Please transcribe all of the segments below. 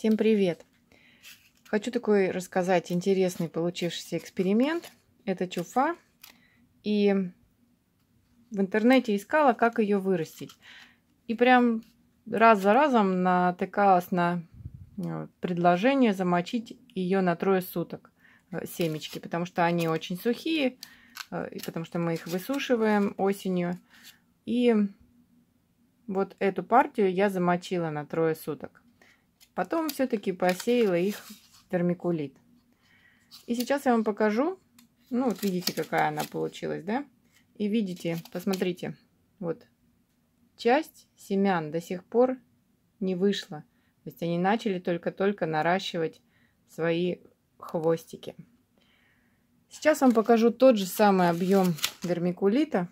Всем привет! Хочу такой рассказать интересный получившийся эксперимент. Это чуфа. И в интернете искала, как ее вырастить. И прям раз за разом натыкалась на э, предложение замочить ее на трое суток э, семечки, потому что они очень сухие, э, и потому что мы их высушиваем осенью. И вот эту партию я замочила на трое суток. Потом все-таки посеяла их термикулит. И сейчас я вам покажу. Ну, вот видите, какая она получилась, да? И видите, посмотрите, вот часть семян до сих пор не вышла. То есть они начали только-только наращивать свои хвостики. Сейчас вам покажу тот же самый объем вермикулита,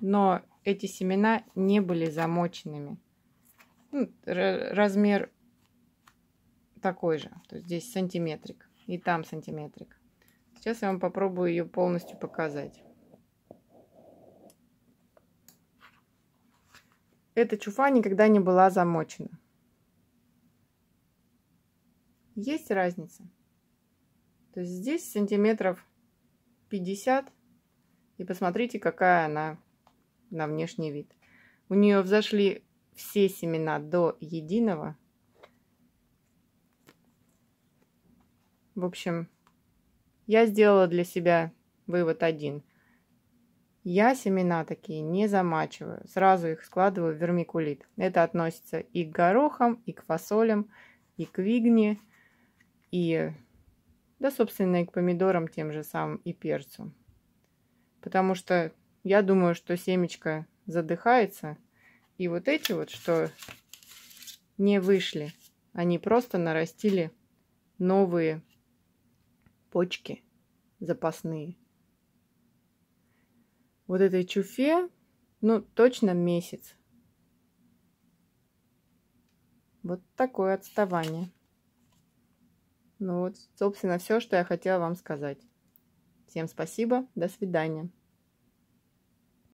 но эти семена не были замоченными. Ну, размер такой же. То есть здесь сантиметрик и там сантиметрик. Сейчас я вам попробую ее полностью показать. Эта чуфа никогда не была замочена. Есть разница. То есть здесь сантиметров 50. И посмотрите, какая она на внешний вид. У нее взошли все семена до единого. В общем, я сделала для себя вывод один. Я семена такие не замачиваю, сразу их складываю в вермикулит. Это относится и к горохам, и к фасолям, и к вигне, и, да, собственно, и к помидорам тем же самым, и перцу. Потому что я думаю, что семечко задыхается, и вот эти вот, что не вышли, они просто нарастили новые почки запасные. Вот этой чуфе, ну, точно месяц. Вот такое отставание. Ну вот, собственно, все, что я хотела вам сказать. Всем спасибо, до свидания.